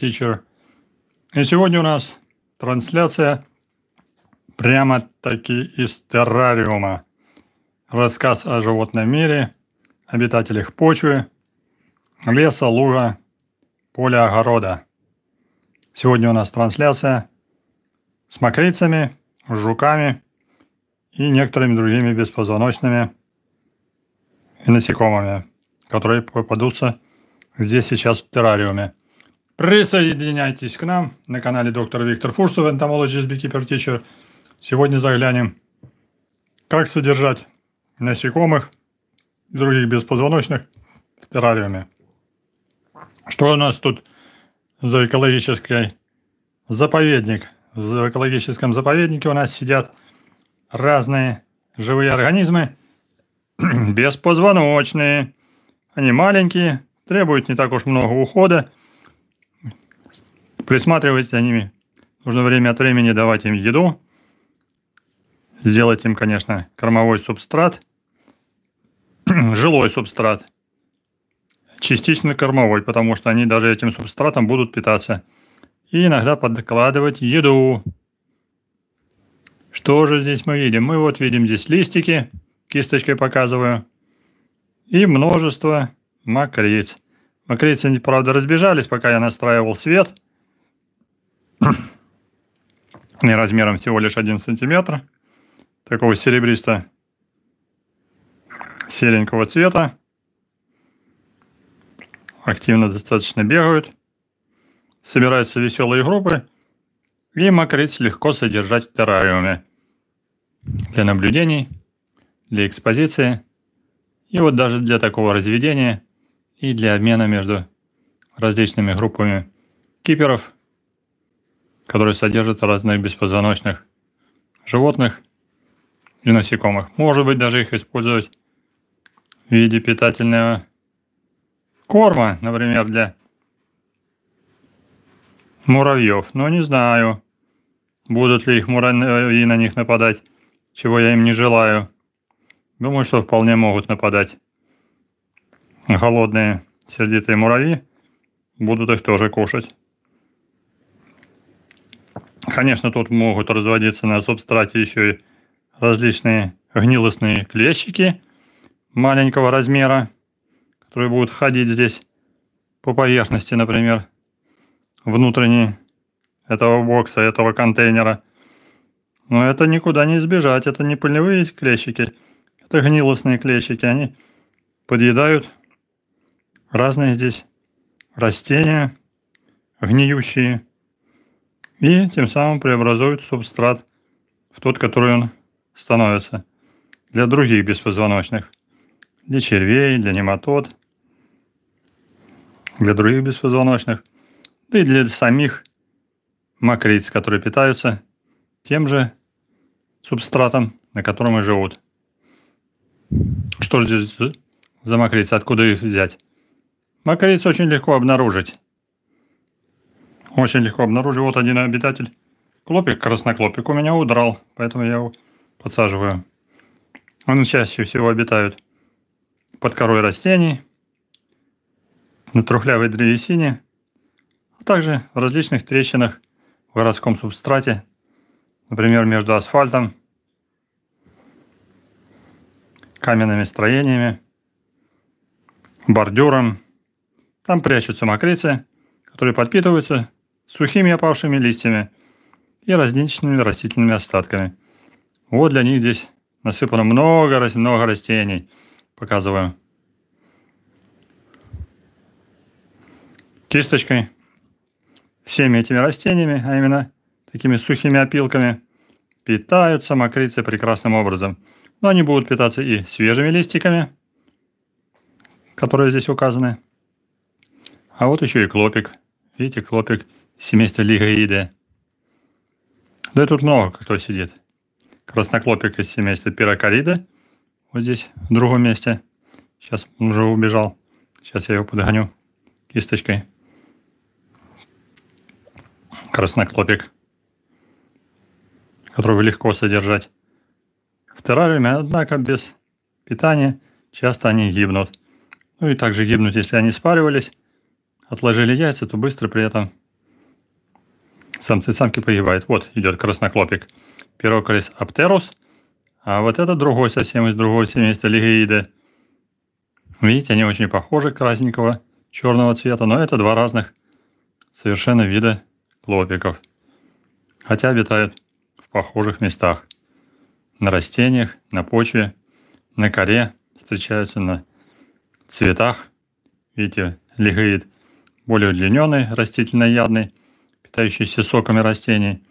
Teacher. И сегодня у нас трансляция прямо-таки из террариума. Рассказ о животном мире, обитателях почвы, леса, лужа, поля, огорода. Сегодня у нас трансляция с мокрицами, жуками и некоторыми другими беспозвоночными и насекомыми, которые попадутся здесь сейчас в террариуме. Присоединяйтесь к нам на канале доктора Виктор Фурсов, Entomologist Beekeeper Teacher. Сегодня заглянем, как содержать насекомых и других беспозвоночных в террариуме. Что у нас тут за экологический заповедник? В экологическом заповеднике у нас сидят разные живые организмы, беспозвоночные. Они маленькие, требуют не так уж много ухода, Присматривать за ними. Нужно время от времени давать им еду. Сделать им, конечно, кормовой субстрат, жилой субстрат, частично кормовой, потому что они даже этим субстратом будут питаться. И иногда подкладывать еду. Что же здесь мы видим? Мы вот видим здесь листики, кисточкой показываю, и множество макриц. Макрицы, правда, разбежались, пока я настраивал свет – и размером всего лишь 1 сантиметр, такого серебристо-серенького цвета. Активно достаточно бегают. Собираются веселые группы. И мокриц легко содержать в террариуме для наблюдений, для экспозиции и вот даже для такого разведения и для обмена между различными группами киперов – который содержит разных беспозвоночных животных и насекомых. Может быть, даже их использовать в виде питательного корма, например, для муравьев. Но не знаю, будут ли их муравьи на них нападать, чего я им не желаю. Думаю, что вполне могут нападать. Голодные сердитые муравьи будут их тоже кушать. Конечно, тут могут разводиться на субстрате еще и различные гнилостные клещики маленького размера, которые будут ходить здесь по поверхности, например, внутренней этого бокса, этого контейнера. Но это никуда не избежать, это не пылевые клещики, это гнилостные клещики, они подъедают разные здесь растения, гниющие, и тем самым преобразует субстрат в тот, который он становится для других беспозвоночных, для червей, для нематод, для других беспозвоночных, да и для самих макриц, которые питаются тем же субстратом, на котором и живут. Что же здесь за макрицы? Откуда их взять? Макриц очень легко обнаружить. Очень легко обнаружил. Вот один обитатель. Клопик, красноклопик у меня удрал, поэтому я его подсаживаю. Он чаще всего обитают под корой растений, на трухлявой древесине, а также в различных трещинах в городском субстрате, например, между асфальтом, каменными строениями, бордюром. Там прячутся мокрицы, которые подпитываются сухими опавшими листьями и различными растительными остатками. Вот для них здесь насыпано много-много растений. Показываю. Кисточкой всеми этими растениями, а именно такими сухими опилками, питаются мокрицы прекрасным образом. Но они будут питаться и свежими листиками, которые здесь указаны. А вот еще и клопик. Видите, клопик – семейство Лигоиде. Да и тут много кто сидит. Красноклопик из семейства Пирокорида. Вот здесь, в другом месте. Сейчас он уже убежал. Сейчас я его подгоню кисточкой. Красноклопик, которого легко содержать. В террариуме, однако, без питания часто они гибнут. Ну и также гибнут, если они спаривались, отложили яйца, то быстро при этом Самцы и самки погибают. Вот идет красноклопик. Пироколис аптерус. А вот это другой совсем из другого семейства лигеиды. Видите, они очень похожи красненького черного цвета, но это два разных совершенно вида клопиков. Хотя обитают в похожих местах. На растениях, на почве, на коре, встречаются на цветах. Видите, лигеид более удлиненный, растительноядный, питающиеся соками растений,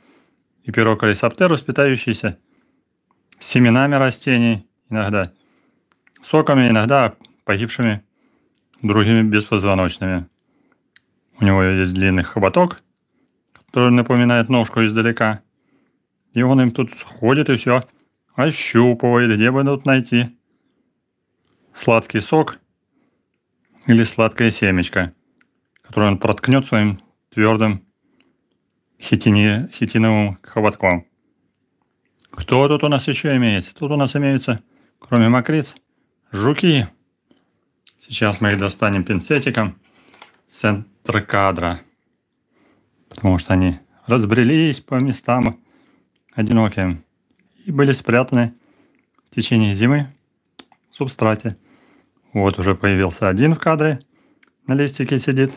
и пироколис питающийся семенами растений иногда, соками иногда погибшими другими беспозвоночными. У него есть длинный хоботок, который напоминает ножку издалека. И он им тут сходит и все ощупывает, где бы тут найти сладкий сок или сладкое семечко, которое он проткнет своим твердым хитине, хитиновым хоботком. Кто тут у нас еще имеется? Тут у нас имеются, кроме мокриц, жуки. Сейчас мы их достанем пинцетиком центр кадра, потому что они разбрелись по местам одиноким и были спрятаны в течение зимы в субстрате. Вот уже появился один в кадре, на листике сидит.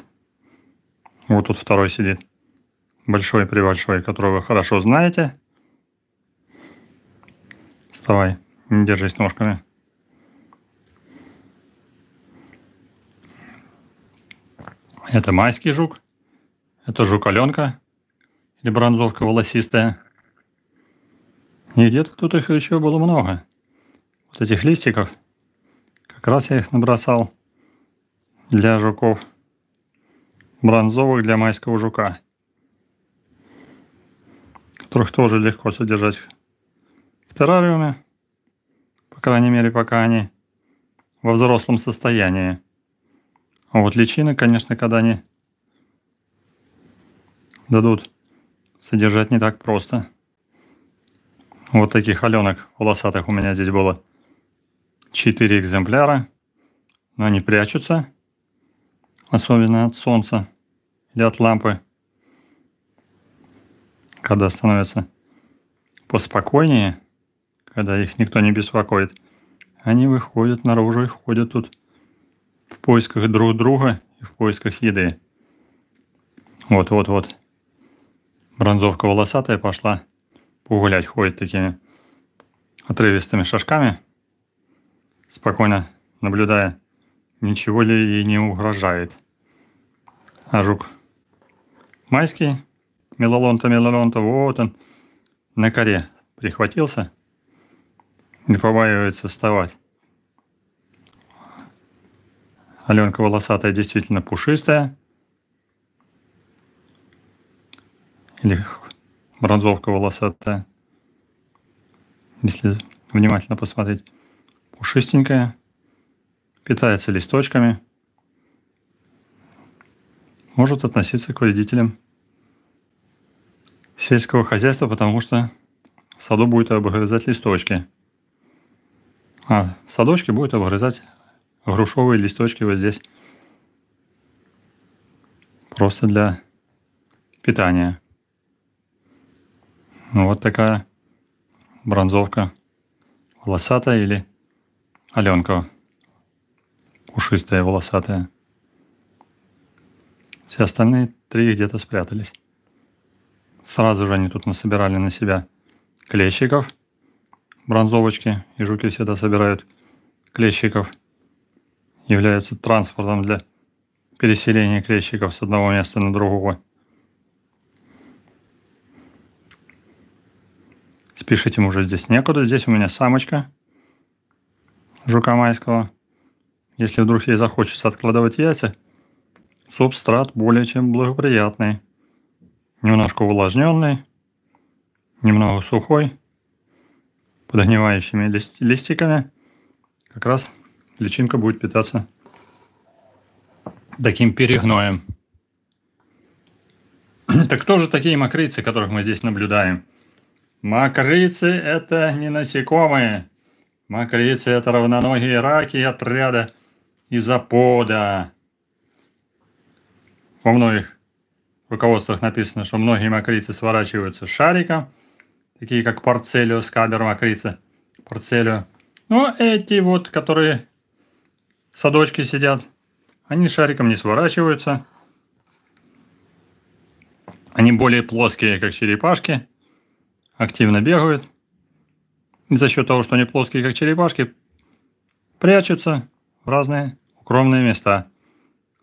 Вот тут второй сидит большой при большой, вы хорошо знаете. Вставай, не держись ножками. Это майский жук, это жук-аленка или бронзовка волосистая. И где-то тут их еще было много. Вот этих листиков. Как раз я их набросал для жуков. Бронзовых для майского жука которых тоже легко содержать в террариуме, по крайней мере, пока они во взрослом состоянии. А вот личины, конечно, когда они дадут содержать не так просто. Вот таких аленок волосатых у меня здесь было 4 экземпляра, но они прячутся, особенно от солнца или от лампы когда становятся поспокойнее, когда их никто не беспокоит, они выходят наружу и ходят тут в поисках друг друга и в поисках еды. Вот-вот-вот. Бронзовка волосатая пошла погулять, ходит такими отрывистыми шажками, спокойно наблюдая, ничего ли ей не угрожает. А жук майский Мелалон-то, Мелалон-то, вот он. На коре прихватился. Не побаивается вставать. Аленка волосатая действительно пушистая. Или бронзовка волосатая. Если внимательно посмотреть. Пушистенькая. Питается листочками. Может относиться к вредителям сельского хозяйства, потому что в саду будет обгрызать листочки. А в садочке будет обгрызать грушовые листочки вот здесь. Просто для питания. Ну Вот такая бронзовка волосатая или Аленка пушистая волосатая. Все остальные три где-то спрятались. Сразу же они тут насобирали на себя клещиков, бронзовочки, и жуки всегда собирают клещиков, являются транспортом для переселения клещиков с одного места на другого. Спешить им уже здесь некуда. Здесь у меня самочка жука майского. Если вдруг ей захочется откладывать яйца, субстрат более чем благоприятный немножко увлажненный, немного сухой, подгнивающими лист листиками, как раз личинка будет питаться таким перегноем. Так кто же такие макрицы, которых мы здесь наблюдаем? Макрицы это не насекомые. макрицы это равноногие раки отряда изопода. Во многих руководствах написано, что многие макрицы сворачиваются с шарика, такие как Парцелио, Скабер, макрицы, Парцелио. Но эти вот, которые садочки сидят, они шариком не сворачиваются. Они более плоские, как черепашки, активно бегают. И за счет того, что они плоские, как черепашки, прячутся в разные укромные места.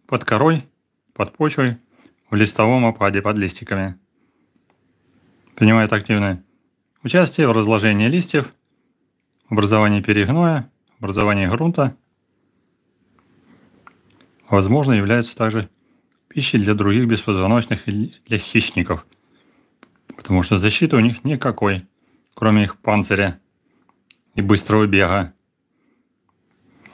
Под корой, под почвой, в листовом опаде под листиками. Принимает активное участие в разложении листьев, образовании перегноя, образовании грунта. Возможно, является также пищей для других беспозвоночных и для хищников, потому что защиты у них никакой, кроме их панциря и быстрого бега.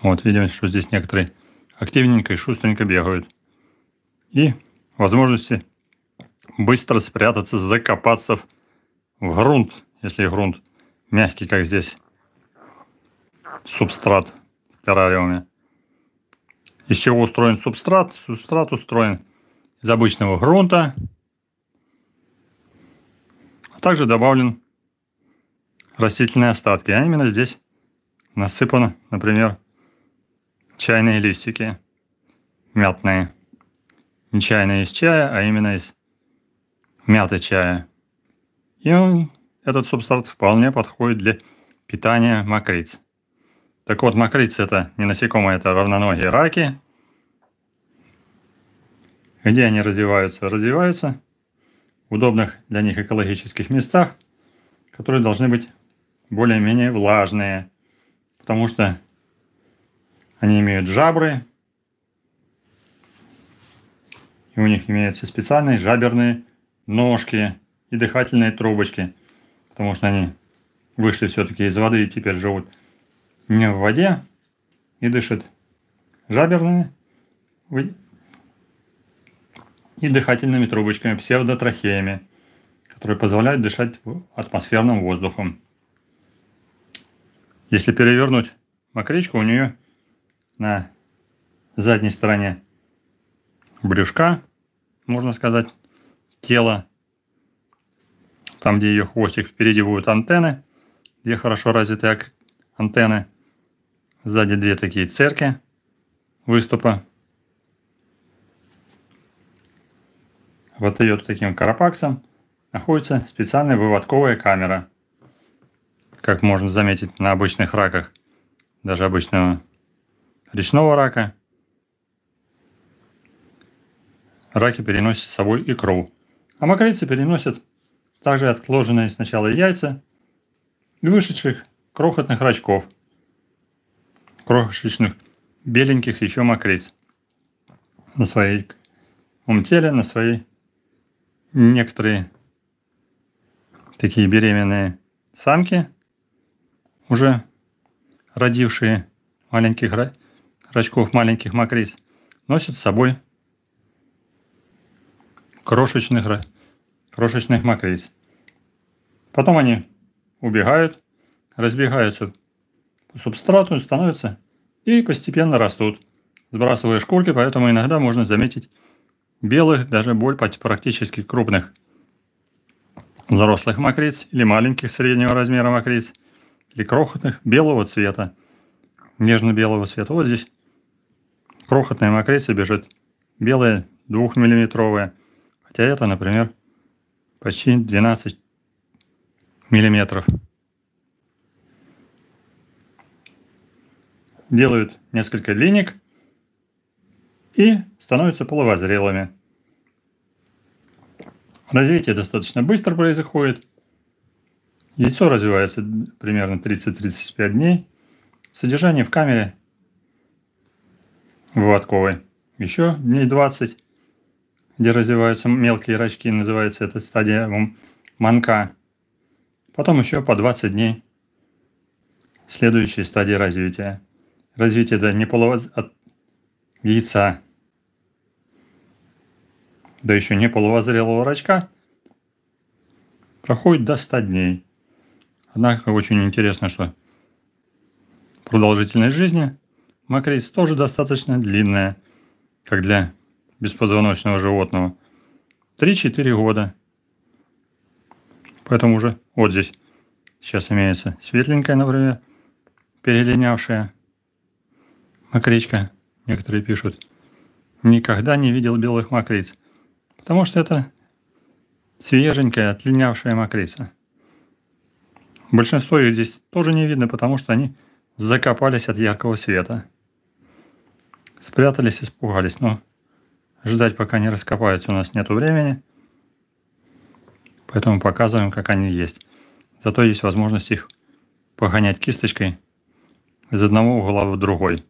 Вот, видим, что здесь некоторые активненько и шустренько бегают. И возможности быстро спрятаться, закопаться в грунт, если грунт мягкий, как здесь, субстрат в террариуме. Из чего устроен субстрат? Субстрат устроен из обычного грунта, а также добавлен растительные остатки, а именно здесь насыпано, например, чайные листики мятные не чайный из чая, а именно из мяты чая. И он, этот субстрат вполне подходит для питания мокриц. Так вот, мокрицы это не насекомые, это равноногие раки. Где они развиваются? Развиваются в удобных для них экологических местах, которые должны быть более-менее влажные, потому что они имеют жабры, и у них имеются специальные жаберные ножки и дыхательные трубочки, потому что они вышли все-таки из воды и теперь живут не в воде и дышат жаберными и дыхательными трубочками, псевдотрахеями, которые позволяют дышать атмосферным воздухом. Если перевернуть мокричку, у нее на задней стороне брюшка, можно сказать, тело. там, где ее хвостик, впереди будут антенны, две хорошо развитые антенны, сзади две такие церкви выступа. Вот ее таким карапаксом находится специальная выводковая камера. Как можно заметить на обычных раках, даже обычного речного рака – раки переносят с собой икру, а мокрицы переносят также отложенные сначала яйца и вышедших крохотных рачков, крошечных беленьких еще мокриц на своей умтеле, на свои некоторые такие беременные самки, уже родившие маленьких рачков, маленьких мокриц, носят с собой крошечных, крошечных мокриц. Потом они убегают, разбегаются по субстрату, становятся и постепенно растут, сбрасывая шкурки, поэтому иногда можно заметить белых, даже боль практически крупных взрослых мокриц или маленьких среднего размера мокриц или крохотных белого цвета, нежно-белого цвета. Вот здесь крохотная мокрица бежит, белая двухмиллиметровая, хотя это, например, почти 12 миллиметров. Делают несколько линик и становятся половозрелыми. Развитие достаточно быстро происходит. Яйцо развивается примерно 30-35 дней. Содержание в камере выводковой еще дней 20 где развиваются мелкие рачки, называется эта стадия манка. Потом еще по 20 дней следующей стадии развития. Развитие до неполого от яйца до еще не полувозрелого рачка проходит до 100 дней. Однако очень интересно, что продолжительность жизни макриц тоже достаточно длинная, как для беспозвоночного животного 3-4 года. Поэтому уже вот здесь сейчас имеется светленькая, например, перелинявшая макричка. Некоторые пишут, никогда не видел белых макриц, потому что это свеженькая, отлинявшая макрица. Большинство их здесь тоже не видно, потому что они закопались от яркого света. Спрятались, испугались, но Ждать, пока не раскопаются, у нас нет времени. Поэтому показываем, как они есть. Зато есть возможность их погонять кисточкой из одного угла в другой.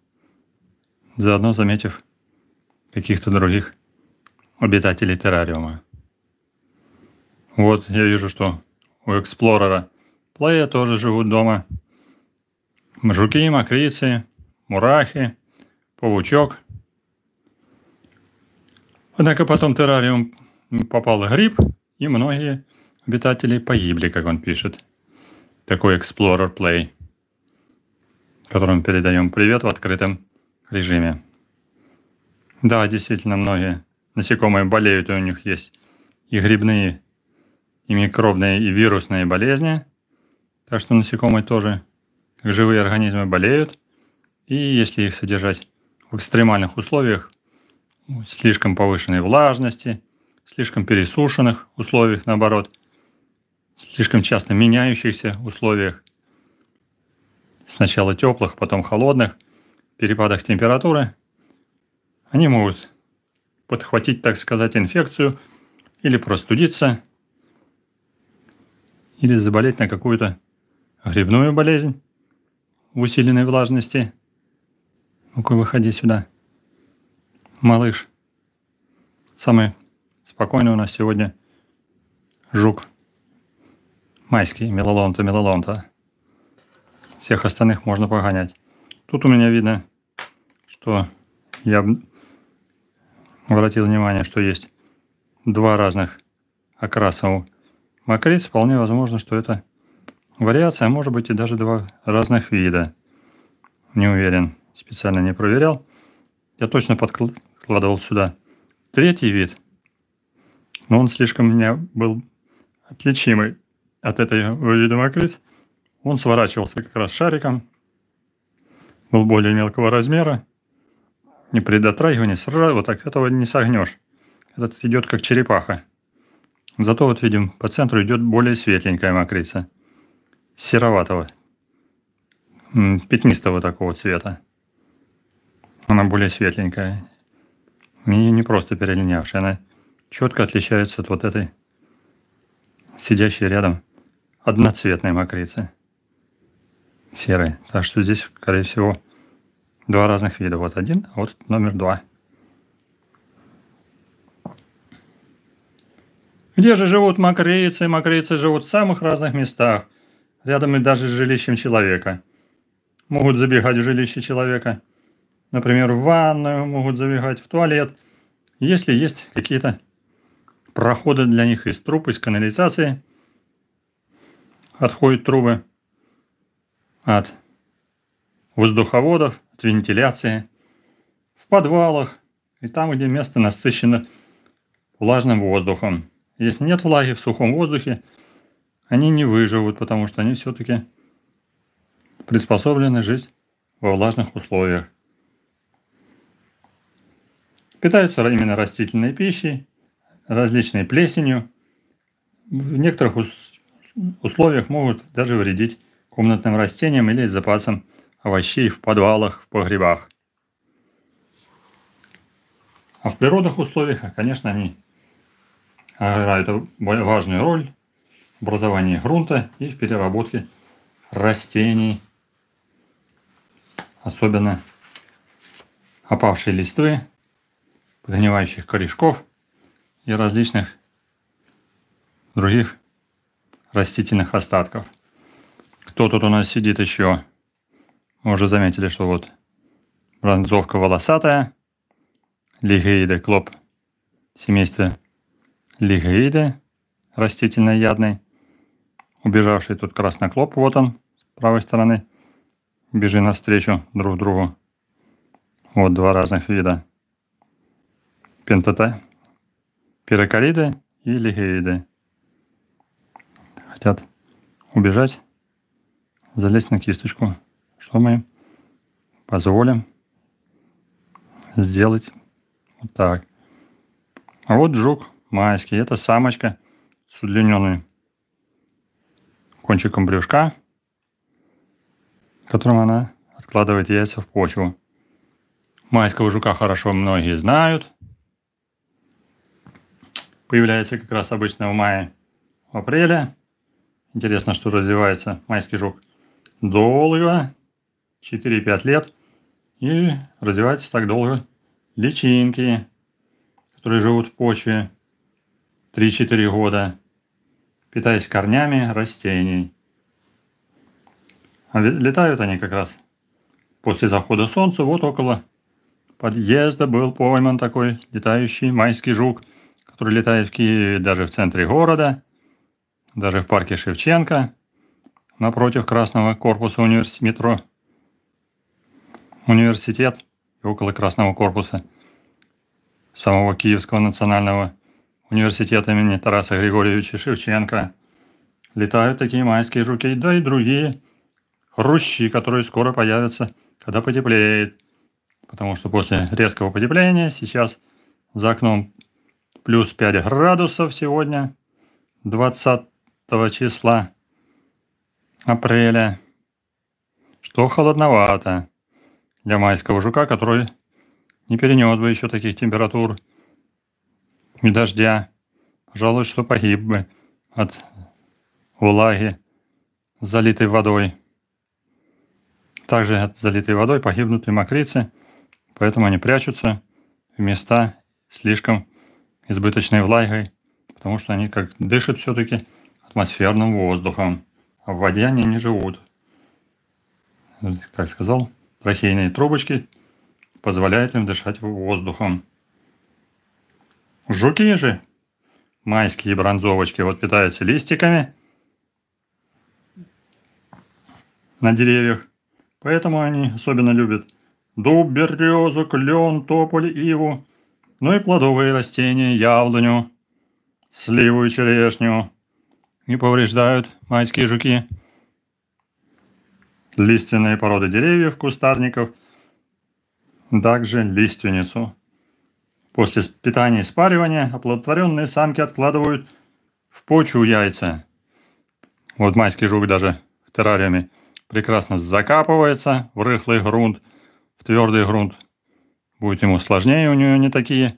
Заодно заметив каких-то других обитателей террариума. Вот я вижу, что у эксплорера плея тоже живут дома. Жуки, мокрицы, мурахи, паучок – Однако потом террариум попал гриб, и многие обитатели погибли, как он пишет. Такой Explorer Play, которому передаем привет в открытом режиме. Да, действительно, многие насекомые болеют, у них есть и грибные, и микробные, и вирусные болезни. Так что насекомые тоже, как живые организмы, болеют. И если их содержать в экстремальных условиях, ну, слишком повышенной влажности, слишком пересушенных условиях, наоборот, слишком часто меняющихся условиях, сначала теплых, потом холодных, перепадах температуры, они могут подхватить, так сказать, инфекцию или простудиться, или заболеть на какую-то грибную болезнь в усиленной влажности. Ну-ка, выходи сюда малыш. Самый спокойный у нас сегодня жук майский, мелолонта, мелолонта. Всех остальных можно погонять. Тут у меня видно, что я обратил внимание, что есть два разных окраса у макриц. Вполне возможно, что это вариация, а может быть и даже два разных вида. Не уверен, специально не проверял. Я точно подкл складывал сюда. Третий вид, но он слишком у меня был отличимый от этого вида мокриц. Он сворачивался как раз шариком, был более мелкого размера. Не при дотрагивании сразу вот так этого не согнешь. Этот идет как черепаха. Зато вот видим, по центру идет более светленькая мокрица. Сероватого. Пятнистого такого цвета. Она более светленькая. Мини не просто перелинявшая, она четко отличается от вот этой сидящей рядом одноцветной мокрицы. Серой. Так что здесь, скорее всего, два разных вида. Вот один, а вот номер два. Где же живут мокрицы? Мокрицы живут в самых разных местах. Рядом и даже с жилищем человека. Могут забегать в жилище человека – например, в ванную, могут забегать в туалет, если есть какие-то проходы для них из труб, из канализации, отходят трубы от воздуховодов, от вентиляции, в подвалах и там, где место насыщено влажным воздухом. Если нет влаги в сухом воздухе, они не выживут, потому что они все-таки приспособлены жить во влажных условиях. Питаются именно растительной пищей, различной плесенью. В некоторых условиях могут даже вредить комнатным растениям или запасам овощей в подвалах, в погребах. А в природных условиях, конечно, они играют важную роль в образовании грунта и в переработке растений, особенно опавшей листвы, загнивающих корешков и различных других растительных остатков. Кто тут у нас сидит еще? Мы уже заметили, что вот бронзовка волосатая, лигеида клоп семейства лигеида растительноядный, убежавший тут красный клоп, вот он, с правой стороны, бежи навстречу друг другу. Вот два разных вида пентата, пирокалида и лигеида. Хотят убежать, залезть на кисточку, что мы позволим сделать вот так. А вот жук майский, это самочка с удлиненным кончиком брюшка, которым она откладывает яйца в почву. Майского жука хорошо многие знают – появляется как раз обычно в мае, в апреле. Интересно, что развивается майский жук долго, 4-5 лет, и развиваются так долго личинки, которые живут в почве 3-4 года, питаясь корнями растений. А летают они как раз после захода солнца, вот около подъезда был пойман такой летающий майский жук – которые летают в Киеве, даже в центре города, даже в парке Шевченко, напротив Красного корпуса универс... метро, университет и около Красного корпуса самого Киевского национального университета имени Тараса Григорьевича Шевченко. Летают такие майские жуки, да и другие рущи, которые скоро появятся, когда потеплеет. Потому что после резкого потепления сейчас за окном плюс 5 градусов сегодня, 20 числа апреля, что холодновато для майского жука, который не перенес бы еще таких температур и дождя. Пожалуй, что погиб бы от влаги, залитой водой. Также от залитой водой погибнут и мокрицы, поэтому они прячутся в места слишком избыточной влагой, потому что они как дышат все-таки атмосферным воздухом. А в воде они не живут. Как сказал, трахейные трубочки позволяют им дышать воздухом. Жуки же, майские бронзовочки, вот питаются листиками на деревьях. Поэтому они особенно любят дуб, березу, клен, тополь, иву, ну и плодовые растения, яблоню, сливу и черешню. Не повреждают майские жуки. Лиственные породы деревьев, кустарников, также лиственницу. После питания и спаривания оплодотворенные самки откладывают в почву яйца. Вот майский жук даже в террариуме прекрасно закапывается в рыхлый грунт, в твердый грунт, будет ему сложнее, у нее не такие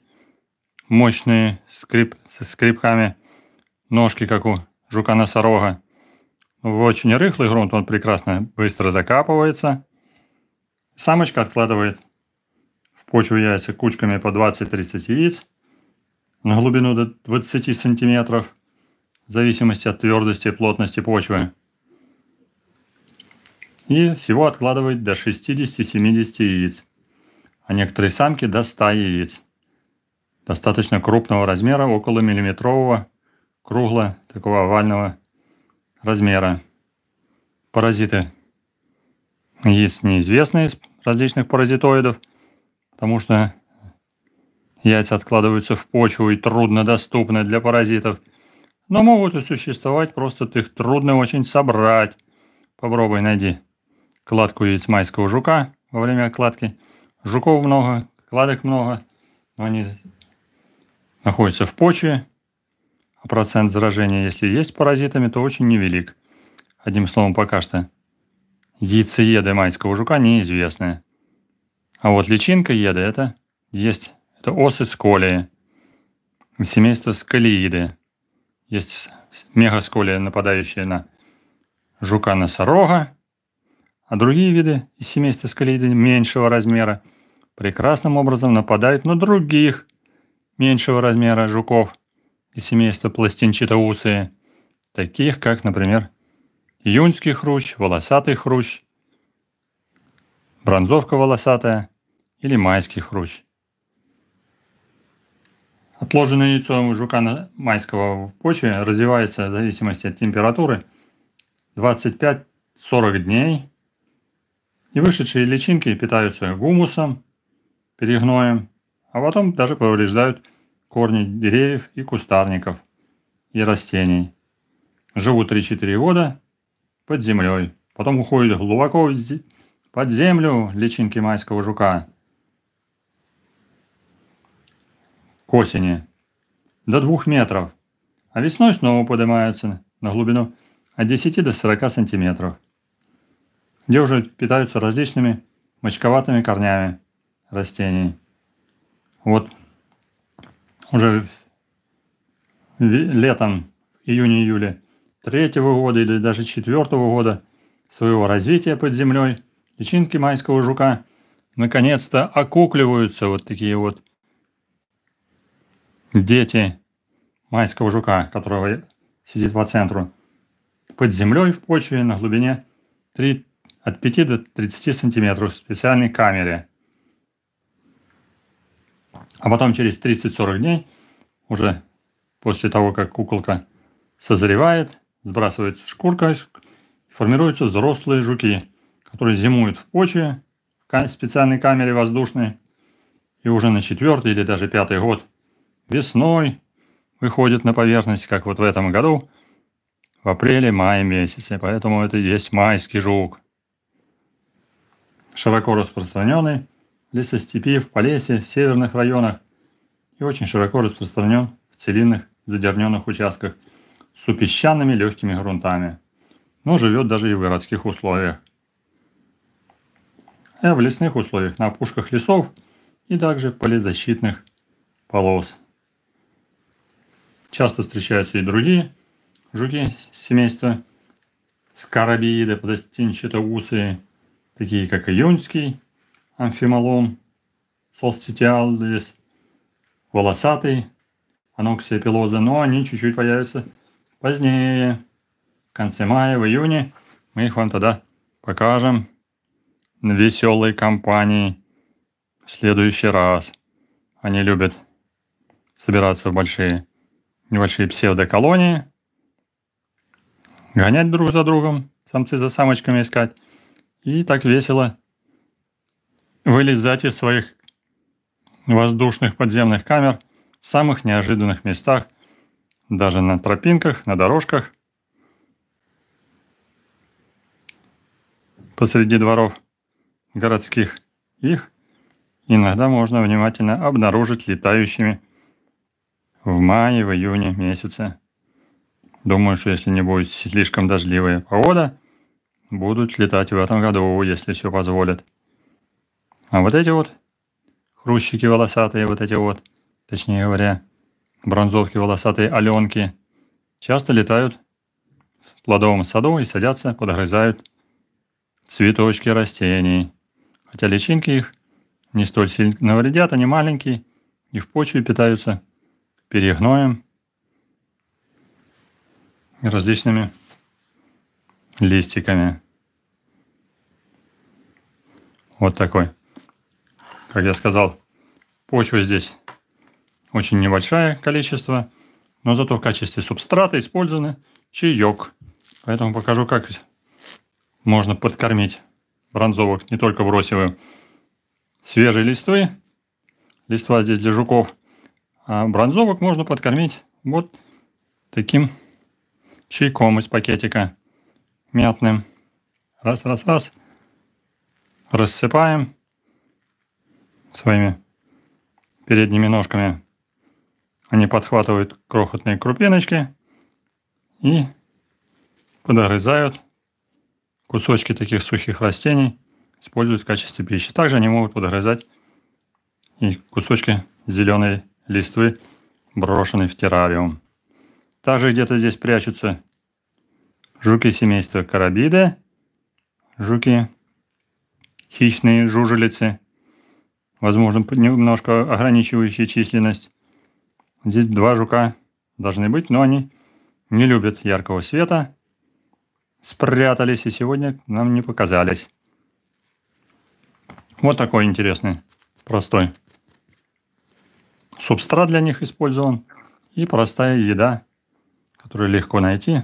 мощные скрип, со скрипками ножки, как у жука-носорога. Ну, в очень рыхлый грунт он прекрасно быстро закапывается. Самочка откладывает в почву яйца кучками по 20-30 яиц на глубину до 20 сантиметров в зависимости от твердости и плотности почвы. И всего откладывает до 60-70 яиц а некоторые самки до 100 яиц. Достаточно крупного размера, около миллиметрового, круглого, такого овального размера. Паразиты яиц неизвестны из различных паразитоидов, потому что яйца откладываются в почву и трудно доступны для паразитов. Но могут и существовать, просто их трудно очень собрать. Попробуй найди кладку яиц майского жука во время кладки – жуков много, кладок много, но они находятся в почве, а процент заражения, если есть паразитами, то очень невелик. Одним словом, пока что яйцееды майского жука неизвестны. А вот личинка еда это есть, это осы сколии, семейство сколииды. Есть мегасколия, нападающая на жука-носорога, а другие виды из семейства сколииды меньшего размера – прекрасным образом нападают на других, меньшего размера жуков из семейства пластинчатоусые, таких как, например, июньский хрущ, волосатый хрущ, бронзовка волосатая или майский хрущ. Отложенное яйцо жука майского в почве развивается в зависимости от температуры 25-40 дней, и вышедшие личинки питаются гумусом, перегноем, а потом даже повреждают корни деревьев и кустарников и растений. Живут 3-4 года под землей, потом уходят глубоко под землю личинки майского жука. К осени до 2 метров, а весной снова поднимаются на глубину от 10 до 40 сантиметров, где уже питаются различными мочковатыми корнями, растений. Вот уже летом, июне-июле третьего года или даже четвертого года своего развития под землей личинки майского жука наконец-то окукливаются вот такие вот дети майского жука, которого сидит по центру, под землей в почве на глубине 3, от 5 до 30 сантиметров в специальной камере. А потом через 30-40 дней, уже после того, как куколка созревает, сбрасывается шкурка, формируются взрослые жуки, которые зимуют в почве, в специальной камере воздушной, и уже на четвертый или даже пятый год весной выходит на поверхность, как вот в этом году, в апреле-мае месяце. Поэтому это и есть майский жук. Широко распространенный лесостепи, в полесе, в северных районах и очень широко распространен в целинных задерненных участках с супесчаными легкими грунтами, но живет даже и в городских условиях. А в лесных условиях на опушках лесов и также полезащитных полос. Часто встречаются и другие жуки семейства скарабииды, подостенчатоусы, такие как июньский, амфималон, солститиалис, волосатый, аноксия но они чуть-чуть появятся позднее, в конце мая, в июне. Мы их вам тогда покажем на веселой компании в следующий раз. Они любят собираться в большие, небольшие псевдоколонии, гонять друг за другом, самцы за самочками искать. И так весело вылезать из своих воздушных подземных камер в самых неожиданных местах, даже на тропинках, на дорожках, посреди дворов городских. Их иногда можно внимательно обнаружить летающими в мае, в июне месяце. Думаю, что если не будет слишком дождливая погода, будут летать в этом году, если все позволит. А вот эти вот хрущики волосатые, вот эти вот, точнее говоря, бронзовки волосатые, аленки, часто летают в плодовом саду и садятся, подгрызают цветочки растений. Хотя личинки их не столь сильно навредят, они маленькие и в почве питаются перегноем и различными листиками. Вот такой как я сказал, почва здесь очень небольшое количество, но зато в качестве субстрата использованы чаек. Поэтому покажу, как можно подкормить бронзовок не только бросиваю свежей листвы, листва здесь для жуков, а бронзовок можно подкормить вот таким чайком из пакетика мятным. Раз, раз, раз. Рассыпаем своими передними ножками. Они подхватывают крохотные крупиночки и подогрызают кусочки таких сухих растений, используют в качестве пищи. Также они могут подогрызать и кусочки зеленой листвы, брошенной в террариум. Также где-то здесь прячутся жуки семейства карабиды, жуки, хищные жужелицы – возможно, немножко ограничивающие численность. Здесь два жука должны быть, но они не любят яркого света, спрятались и сегодня нам не показались. Вот такой интересный, простой субстрат для них использован и простая еда, которую легко найти.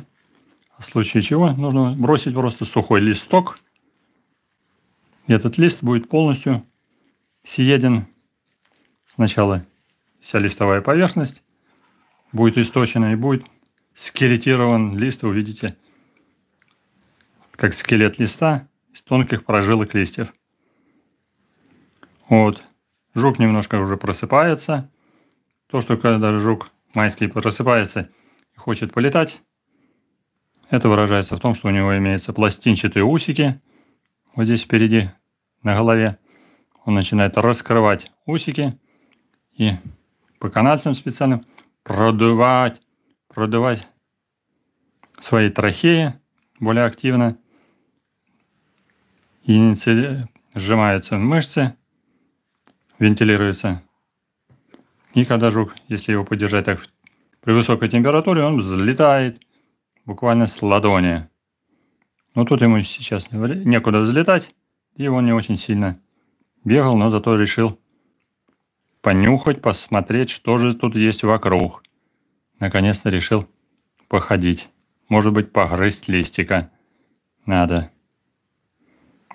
А в случае чего нужно бросить просто сухой листок. И этот лист будет полностью Съеден сначала вся листовая поверхность, будет источена и будет скелетирован лист, вы видите, как скелет листа из тонких прожилок листьев. Вот. Жук немножко уже просыпается. То, что когда жук майский просыпается и хочет полетать, это выражается в том, что у него имеются пластинчатые усики вот здесь впереди на голове он начинает раскрывать усики и по канальцам специально продувать, продувать свои трахеи более активно. Иници... Сжимаются мышцы, вентилируются. И когда жук, если его подержать так при высокой температуре, он взлетает буквально с ладони. Но тут ему сейчас некуда взлетать, и он не очень сильно Бегал, но зато решил понюхать, посмотреть, что же тут есть вокруг. Наконец-то решил походить. Может быть, погрызть листика. Надо.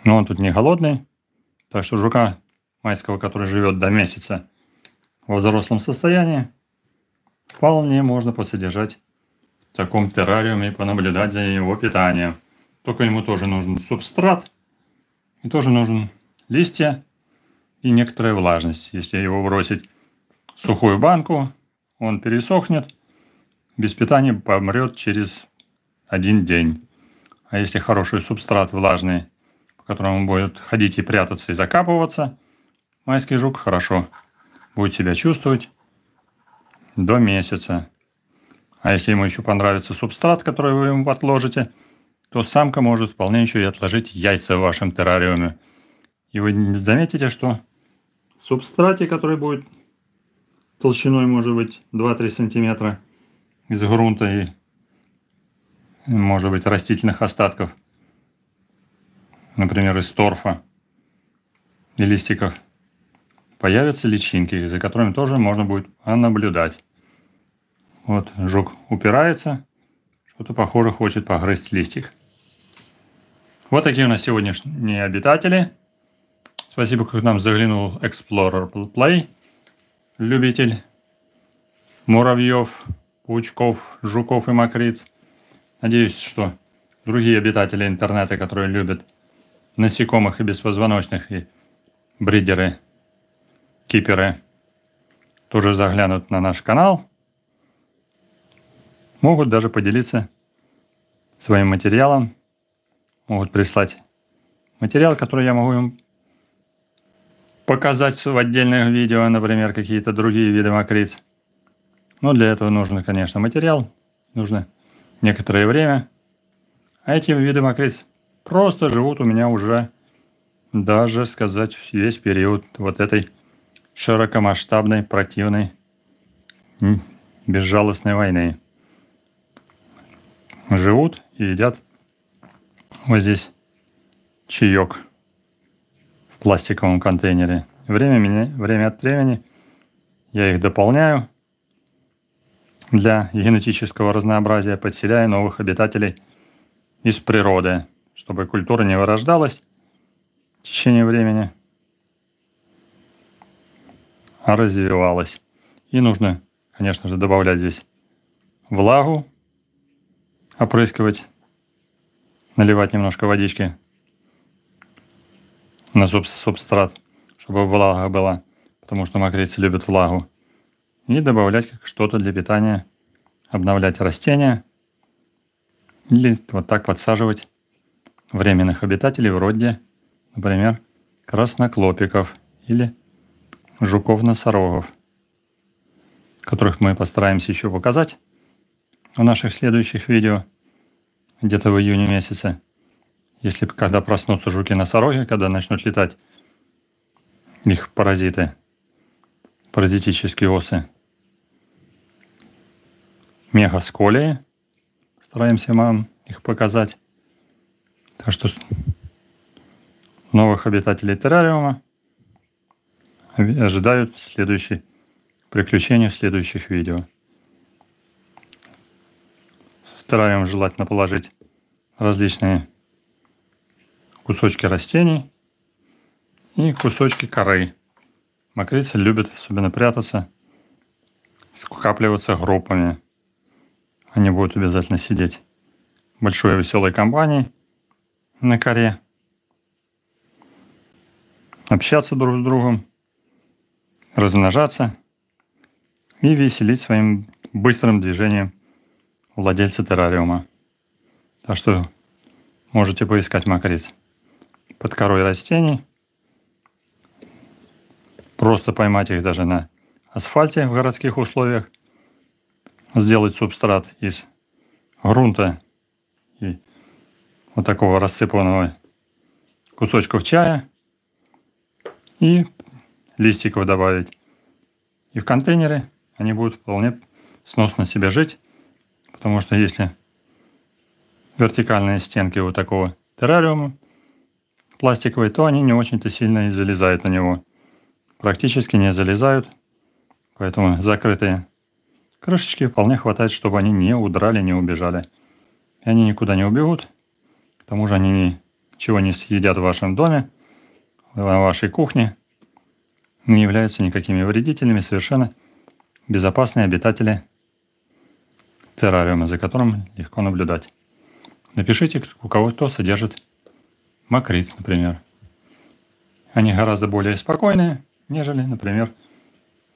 Но он тут не голодный, так что жука майского, который живет до месяца в взрослом состоянии, вполне можно посодержать в таком террариуме и понаблюдать за его питанием. Только ему тоже нужен субстрат и тоже нужен листья, и некоторая влажность. Если его бросить в сухую банку, он пересохнет, без питания помрет через один день. А если хороший субстрат влажный, по которому будет ходить и прятаться и закапываться, майский жук хорошо будет себя чувствовать до месяца. А если ему еще понравится субстрат, который вы ему отложите, то самка может вполне еще и отложить яйца в вашем террариуме. И вы заметите, что субстрате, который будет толщиной, может быть, 2-3 сантиметра из грунта и, может быть, растительных остатков, например, из торфа и листиков, появятся личинки, за которыми тоже можно будет наблюдать. Вот жук упирается, что-то, похоже, хочет погрызть листик. Вот такие у нас сегодняшние обитатели – Спасибо, как нам заглянул Explorer Play, любитель муравьев, паучков, жуков и мокриц. Надеюсь, что другие обитатели интернета, которые любят насекомых и беспозвоночных, и бридеры, киперы, тоже заглянут на наш канал. Могут даже поделиться своим материалом, могут прислать материал, который я могу им показать в отдельных видео, например, какие-то другие виды мокриц. Но ну, для этого нужно, конечно, материал, нужно некоторое время. А эти виды мокриц просто живут у меня уже, даже сказать, весь период вот этой широкомасштабной, противной, безжалостной войны. Живут и едят вот здесь чаек пластиковом контейнере. Время, время от времени я их дополняю для генетического разнообразия, подселяя новых обитателей из природы, чтобы культура не вырождалась в течение времени, а развивалась. И нужно, конечно же, добавлять здесь влагу, опрыскивать, наливать немножко водички – на субстрат, чтобы влага была, потому что мокрицы любят влагу. И добавлять как что-то для питания, обновлять растения или вот так подсаживать временных обитателей вроде, например, красноклопиков или жуков-носорогов, которых мы постараемся еще показать в наших следующих видео где-то в июне месяце. Если когда проснутся жуки-носороги, когда начнут летать, их паразиты, паразитические осы. Мегасколии. Стараемся вам их показать. Так что новых обитателей террариума ожидают следующие приключения в следующих видео. Террариум желательно положить различные кусочки растений и кусочки коры. Мокрицы любят особенно прятаться, скапливаться группами. Они будут обязательно сидеть большой веселой компанией на коре, общаться друг с другом, размножаться и веселить своим быстрым движением владельца террариума. Так что можете поискать макриц под корой растений. Просто поймать их даже на асфальте в городских условиях. Сделать субстрат из грунта и вот такого рассыпанного кусочков чая и листиков добавить. И в контейнеры они будут вполне сносно себе жить, потому что если вертикальные стенки вот такого террариума, пластиковый, то они не очень-то сильно и залезают на него. Практически не залезают, поэтому закрытые крышечки вполне хватает, чтобы они не удрали, не убежали. И они никуда не убегут, к тому же они ничего не съедят в вашем доме, на вашей кухне, не являются никакими вредителями, совершенно безопасные обитатели террариума, за которым легко наблюдать. Напишите, у кого кто содержит Макриц, например. Они гораздо более спокойные, нежели, например,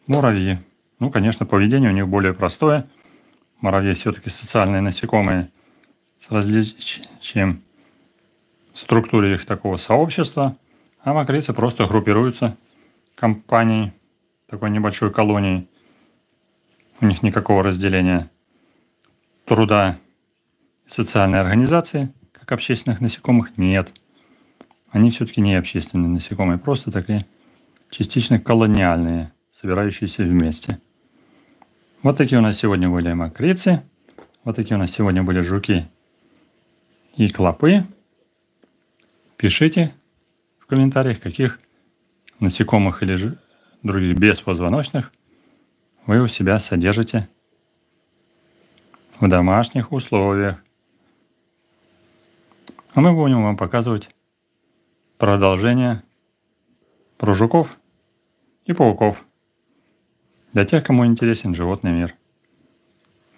муравьи. Ну, конечно, поведение у них более простое. Муравьи все-таки социальные насекомые с различием структуры их такого сообщества, а мокрицы просто группируются компанией, такой небольшой колонией. У них никакого разделения труда социальной организации, как общественных насекомых, нет – они все-таки не общественные насекомые, просто такие частично колониальные, собирающиеся вместе. Вот такие у нас сегодня были мокрицы, вот такие у нас сегодня были жуки и клопы. Пишите в комментариях, каких насекомых или других беспозвоночных вы у себя содержите в домашних условиях. А мы будем вам показывать продолжение про жуков и пауков. Для тех, кому интересен животный мир.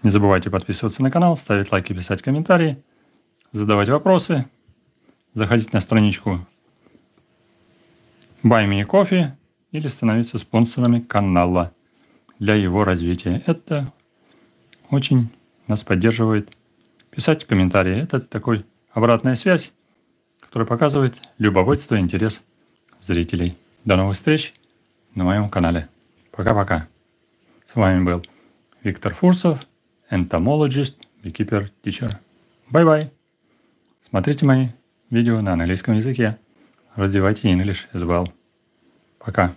Не забывайте подписываться на канал, ставить лайки, писать комментарии, задавать вопросы, заходить на страничку Buy Me Coffee или становиться спонсорами канала для его развития. Это очень нас поддерживает. Писать комментарии. Это такой обратная связь который показывает любопытство и интерес зрителей. До новых встреч на моем канале. Пока-пока. С вами был Виктор Фурсов, энтомологист, beekeeper, teacher. Бай-бай. Смотрите мои видео на английском языке. Развивайте English as well. Пока.